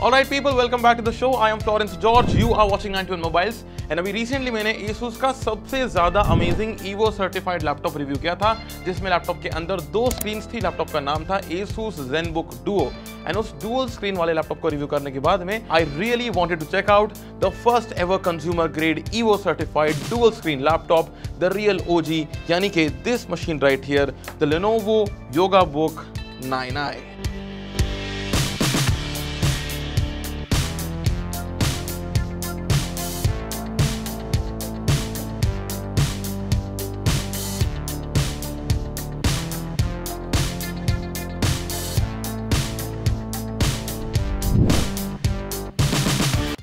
Alright people, welcome back to the show. I am Florence George. You are watching 91 Mobiles. And अभी recently मैंने Asus का सबसे ज़्यादा amazing Evo certified laptop review किया था जिसमें लैपटॉप के अंदर दो स्क्रीन थी लैपटॉप का नाम था एसूस जेनबुक डुओ एंड उस डुअल स्क्रीन वाले लैपटॉप को रिव्यू करने के बाद में I really wanted to check out the first ever consumer grade Evo certified dual screen laptop the real OG यानी कि this machine right here the Lenovo Yoga Book nine i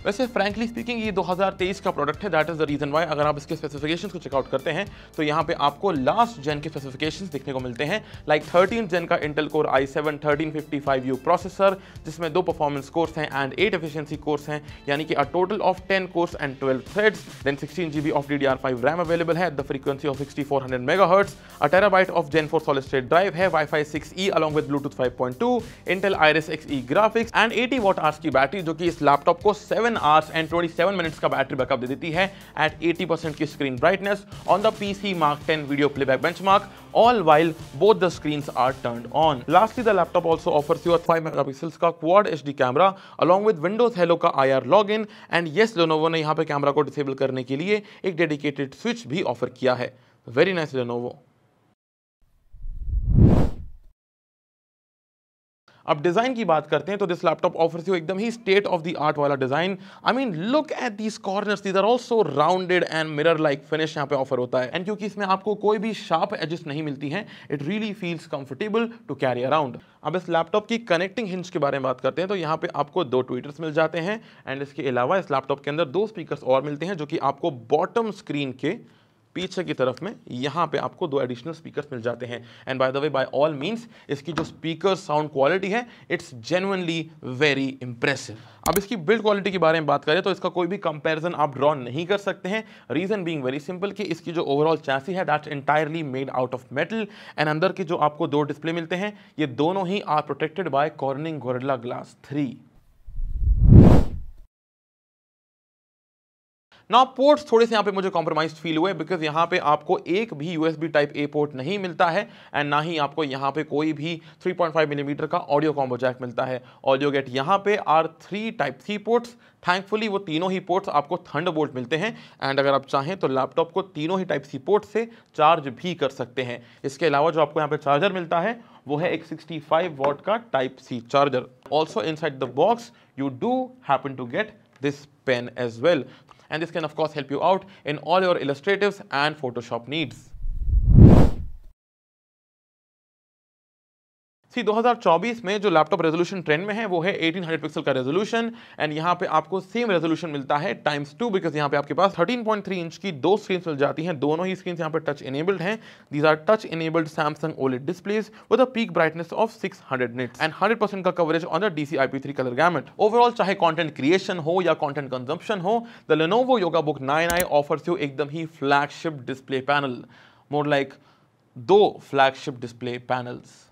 वैसे frankly speaking ये 2023 का product है that is the reason why अगर आप इसके specification को चेकआउट करते हैं तो यहाँ पे आपको लास्ट जेन के स्पेसिफिकेशन देखने को मिलते हैं लाइक थर्टीन जेन का Intel Core i seven thirteen fifty five U processor जिसमें दो परफॉर्मेंस कोर्स हैं एंड एट एफिशियंसी कोर्स हैं यानी कि a total of ten cores and twelve threads then sixteen G of D D R five RAM available है the frequency of sixty four hundred megahertz a terabyte of gen four solid state drive है wifi six E along with Bluetooth five point to Intel Iris X E graphics and eighty watt hours की battery जो कि इस laptop को seven ten hours and twenty seven minutes का battery backup दे देती है एट एटी परसेंट की screen brightness on the P C Mark ten video playback benchmark all while both the screen are turn on lastly the laptop also offers you five megapixel का quad H D camera along with Windows hello का I R log in and yes Lenovo ने यहाँ पर camera को disable करने के लिए एक डेडिकेटेड स्विच भी ऑफर किया है वेरी नाइस लोनोवो अब डिज़ाइन की बात करते हैं तो दिस लैपटॉप ऑफर से एकदम ही स्टेट ऑफ द आर्ट वाला design I mean look at these corner these are also rounded and mirror like finish यहाँ पे ऑफर होता है एंड क्योंकि इसमें आपको कोई भी शार्प एडजस्ट नहीं मिलती है it really feels comfortable to carry around अब इस लैपटॉप की कनेक्टिंग हिंज के बारे में बात करते हैं तो यहाँ पे आपको दो ट्विटर्स मिल जाते हैं एंड इसके अलावा इस लैपटॉप के अंदर दो स्पीकर्स और मिलते हैं जो कि आपको बॉटम स्क्रीन के पीछे की तरफ में यहाँ पे आपको दो एडिशनल स्पीकर्स मिल जाते हैं and by the way by all means इसकी जो स्पीकर साउंड क्वालिटी है इट्स जेनुअनली वेरी इंप्रेसिव अब इसकी बिल्ड क्वालिटी के बारे में बात करें तो इसका कोई भी कंपैरिजन आप ड्रॉ नहीं कर सकते हैं रीज़न बीइंग वेरी सिंपल कि इसकी जो ओवरऑल चैसी है that entirely made out of metal and अंदर के जो आपको दो डिस्प्ले मिलते हैं ये दोनों ही are protected by Corning Gorilla glass three ना पोर्ट्स थोड़े से यहाँ पे मुझे कॉम्प्रोमाइज फील हुए बिकॉज यहाँ पे आपको एक भी बी टाइप ए पोर्ट नहीं मिलता है एंड ना ही आपको यहाँ पे कोई भी 3.5 मिलीमीटर mm का ऑडियो कॉम्बो जैक मिलता है ऑडियो गेट यहाँ पे are three type C ports thankfully वो तीनों ही पोर्ट्स आपको थंड बोल्ट मिलते हैं एंड अगर आप चाहें तो लैपटॉप को तीनों ही टाइप सी पोर्ट से चार्ज भी कर सकते हैं इसके अलावा जो आपको यहाँ पे चार्जर मिलता है वो है एक 65 वॉट का type C charger also inside the box you do happen to get this pen as well and this can of course help you out in all your illustratives and Photoshop needs. C 2024 में जो laptop resolution trend में है वो है 1800 pixel का resolution and यहाँ पे आपको सेम रेजोल्यूशन मिलता है टाइम्स टू बिकॉज यहाँ पे आपके पास 13.3 इंच की दो स्क्रीन मिल जाती हैं दोनों ही स्क्रीन यहाँ पे टच इनेबल्ड हैं these are touch enabled Samsung OLED displays with a peak brightness of six hundred and hundred का coverage on the D C I three colour gamut overall चाहे कॉन्टेंट क्रिएशन हो या content consumption हो the Lenovo Yoga Book nine I offer you एकदम ही flagship display panel more like दो flagship display panels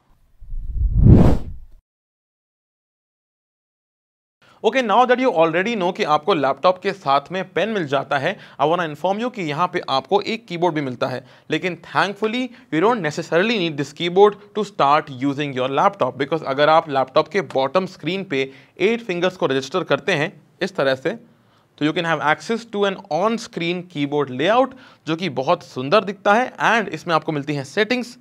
okay now that you already know कि आपको laptop के साथ में पेन मिल जाता है आई वाना इन्फॉर्म यू कि यहाँ पे आपको एक कीबोर्ड भी मिलता है लेकिन thankfully you don't necessarily need this keyboard to start using your laptop because अगर आप लैपटॉप के बॉटम स्क्रीन पे एट फिंगर्स को रजिस्टर करते हैं इस तरह से तो you can have access to an on screen keyboard layout जो कि बहुत सुंदर दिखता है एंड इसमें आपको मिलती हैं सेटिंग्स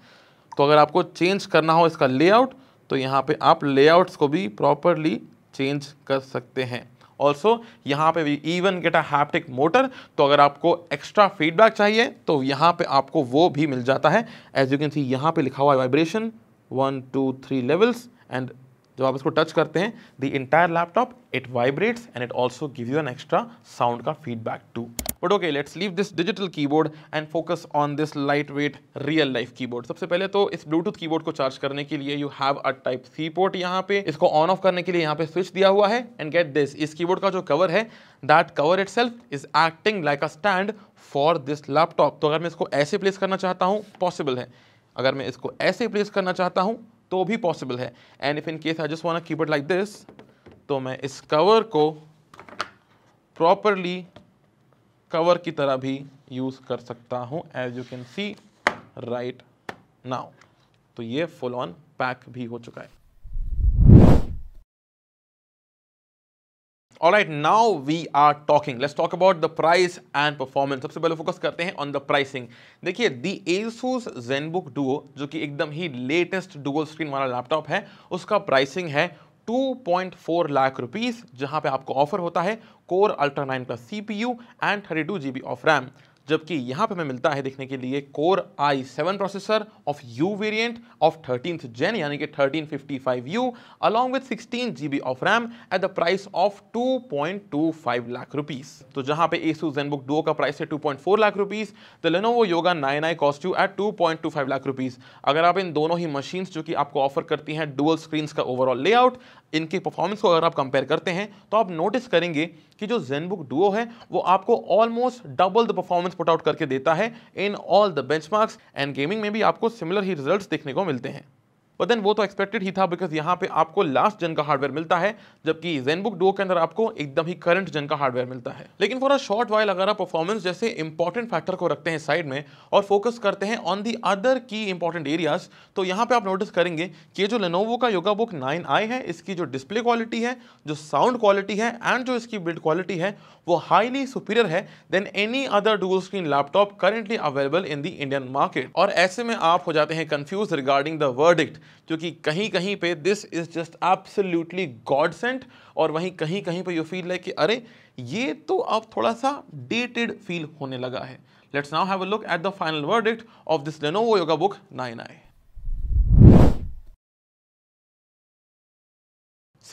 तो अगर आपको चेंज करना हो इसका लेआउट तो यहाँ पे आप लेआउट्स को भी प्रॉपरली चेंज कर सकते हैं ऑल्सो यहाँ पे we even get a haptic motor तो अगर आपको एक्स्ट्रा फीडबैक चाहिए तो यहाँ पे आपको वो भी मिल जाता है एज यू कैन सी यहाँ पे लिखा हुआ है vibration one two three levels and जब आप इसको टच करते हैं the entire laptop it vibrates and it also give you an extra sound का feedback too but okay let's leave this digital keyboard and focus on this lightweight real life keyboard सबसे पहले तो इस Bluetooth keyboard को charge करने के लिए you have a type C port यहाँ पे इसको ऑन ऑफ करने के लिए यहाँ पे स्विच दिया हुआ है एंड गेट दिस इस कीबोर्ड का जो कवर है that cover itself is acting like a stand for this laptop तो अगर मैं इसको ऐसे प्लेस करना चाहता हूँ पॉसिबल है अगर मैं इसको ऐसे प्लेस करना चाहता हूँ तो भी पॉसिबल है and if in case I just want keep it like this तो मैं इस कवर को प्रॉपरली कवर की तरह भी यूज़ कर सकता हूँ as you can see right now तो ये फुल ऑन पैक भी हो चुका है All right, now we are talking. Let's talk about the price and performance. सबसे पहले फोकस करते हैं ऑन द प्राइसिंग देखिए the एसूस जेनबुक डुओ जो कि एकदम ही लेटेस्ट डुअल स्क्रीन वाला लैपटॉप है उसका प्राइसिंग है 2.4 लाख रुपीस जहां पे आपको ऑफर होता है core ultra 9 plus C P U and thirty two G B of RAM जबकि यहाँ पे हमें मिलता है देखने के लिए core i seven processor of U variant of thirteen gen यानी कि thirteen fifty five U along with sixteen G B of RAM at the price of two point two five lakh rupees तो जहाँ पे एसू जेनबुक डो का price है two point four lakh rupees the Lenovo Yoga nine I cost you at two point two five lakh rupees अगर आप इन दोनों ही machines जो कि आपको ऑफर करती हैं डुअल स्क्रीन का ओवरऑल लेआउट इनकी परफॉर्मेंस को अगर आप कंपेयर करते हैं तो आप नोटिस करेंगे कि जो जेनबुक डुओ है वो आपको almost double the performance performance put out करके देता है in all the benchmarks and gaming में भी आपको सिमिलर ही रिजल्ट्स देखने को मिलते हैं बट देन वो तो एक्सपेक्टेड ही था बिकॉज यहाँ पे आपको लास्ट जन का हार्डवेयर मिलता है जबकि जेनबुक डो के अंदर आपको एकदम ही करंट जन का हार्डवेयर मिलता है लेकिन फॉर अ शॉर्ट वाइल अगर आप परफॉर्मेंस जैसे इंपॉर्टेंट फैक्टर को रखते हैं साइड में और फोकस करते हैं on the other key important areas तो यहाँ पे आप नोटिस करेंगे कि जो लेनोवो का योगा बुक नाइन आई है इसकी जो डिस्प्ले क्वालिटी है जो साउंड क्वालिटी है एंड जो इसकी बिल्ड क्वालिटी है वो हाईली सुपीरियर है than any other dual screen laptop currently available in the Indian market और ऐसे में आप हो जाते हैं कंफ्यूज रिगार्डिंग द वर्डिक्ट क्योंकि कहीं कहीं पे this is just absolutely godsend और वहीं कहीं कहीं पे यू फील लाइक कि अरे ये तो अब थोड़ा सा डेटेड फील होने लगा है let's now have a look at the final word of this Lenovo Yoga Book nine I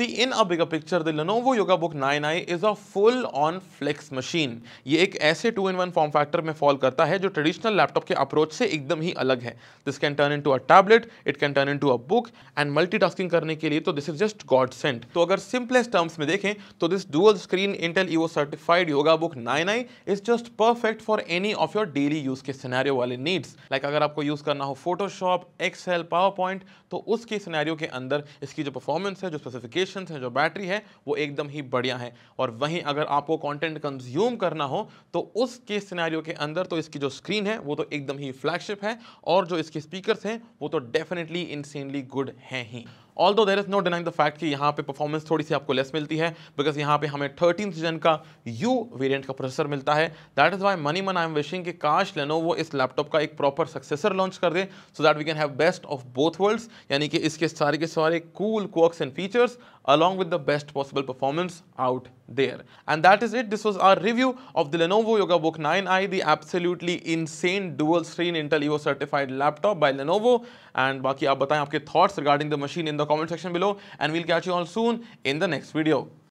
in in a picture picture, the Lenovo Yoga Book 9i is a full-on flex machine. ये एक ऐसे two in one form factor में fall करता है जो traditional laptop के approach से एकदम ही अलग है this can turn into a tablet it can turn into a book and multitasking करने के लिए तो this is just godsend तो अगर सिंपलेस्ट टर्म्स में देखें तो this dual screen Intel Evo certified Yoga Book nine I is just perfect for any of your daily use के सिनेरियो वाले नीड्स लाइक अगर आपको यूज करना हो फोटोशॉप एक्सेल पावर पॉइंट तो उसके सिनेरियो के अंदर इसकी जो परफॉर्मेंस है जो स्पेसिफिकेशन एप्लीकेशन हैं जो बैटरी है वो एकदम ही बढ़िया है और वहीं अगर आपको कॉन्टेंट कंज्यूम करना हो तो उसके सिनेरियो के अंदर तो इसकी जो स्क्रीन है वो तो एकदम ही फ्लैगशिप है और जो इसके स्पीकर्स हैं वो तो डेफिनेटली इनसेनली गुड हैं ही although there is no denying the fact कि यहाँ पे परफॉर्मेंस थोड़ी सी आपको लेस मिलती है बिकॉज यहाँ पे हमें थर्टीन जन का यू वेरियंट का प्रोसेसर मिलता है दैट इज़ वाई मनी मन आई एम विशिंग कि काश लेनोवो इस लैपटॉप का एक प्रॉपर सक्सेसर लॉन्च कर दे so that we can have best of both worlds यानी कि इसके सारे के सारे cool quirks and features along with the best possible performance out there. And that is it. This was our review of the Lenovo Yoga Book 9i, the absolutely insane dual screen Intel EVO certified laptop by Lenovo. And baki aap batayin aapke thoughts regarding the machine in the comment section below. And we'll catch you all soon in the next video.